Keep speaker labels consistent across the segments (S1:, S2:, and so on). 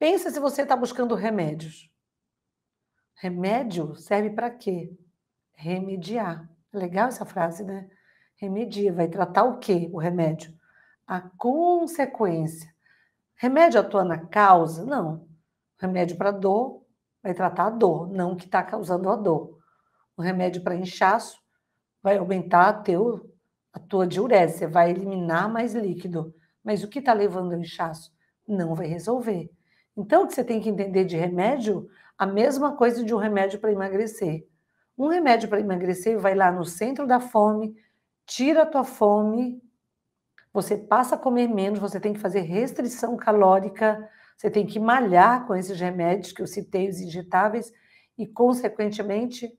S1: Pensa se você está buscando remédios. Remédio serve para quê? Remediar. É legal essa frase, né? Remedia. Vai tratar o quê? O remédio? A consequência. Remédio atua na causa? Não. Remédio para dor vai tratar a dor, não o que está causando a dor. O remédio para inchaço vai aumentar a, teu, a tua diurese, vai eliminar mais líquido. Mas o que está levando ao inchaço? Não vai resolver. Então, o que você tem que entender de remédio, a mesma coisa de um remédio para emagrecer. Um remédio para emagrecer vai lá no centro da fome, tira a tua fome, você passa a comer menos, você tem que fazer restrição calórica, você tem que malhar com esses remédios que eu citei, os injetáveis, e, consequentemente,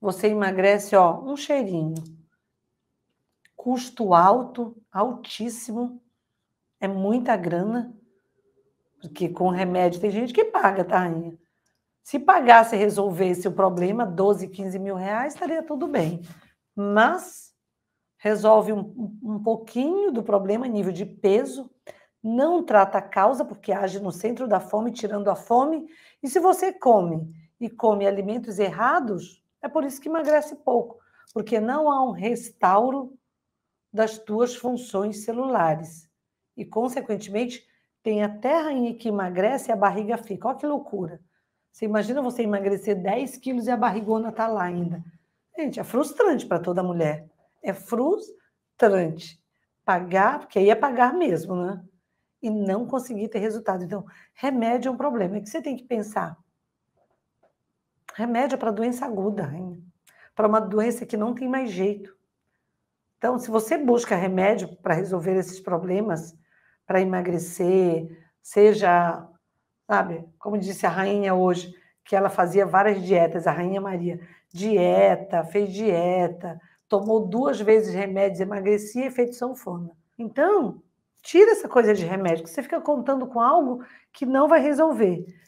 S1: você emagrece, ó, um cheirinho. Custo alto, altíssimo, é muita grana do que com remédio. Tem gente que paga, tá, Rainha? Se pagasse e resolvesse o problema, 12, 15 mil reais, estaria tudo bem. Mas resolve um, um pouquinho do problema, nível de peso, não trata a causa, porque age no centro da fome, tirando a fome. E se você come e come alimentos errados, é por isso que emagrece pouco, porque não há um restauro das tuas funções celulares. E, consequentemente, tem a terra em que emagrece e a barriga fica. Olha que loucura. Você imagina você emagrecer 10 quilos e a barrigona tá lá ainda. Gente, é frustrante para toda mulher. É frustrante pagar, porque aí é pagar mesmo, né? E não conseguir ter resultado. Então, remédio é um problema. É que você tem que pensar. Remédio é para doença aguda, para uma doença que não tem mais jeito. Então, se você busca remédio para resolver esses problemas, para emagrecer, seja, sabe, como disse a rainha hoje, que ela fazia várias dietas, a rainha Maria, dieta, fez dieta, tomou duas vezes remédios, emagrecia e feito sanfona. Então, tira essa coisa de remédio, que você fica contando com algo que não vai resolver.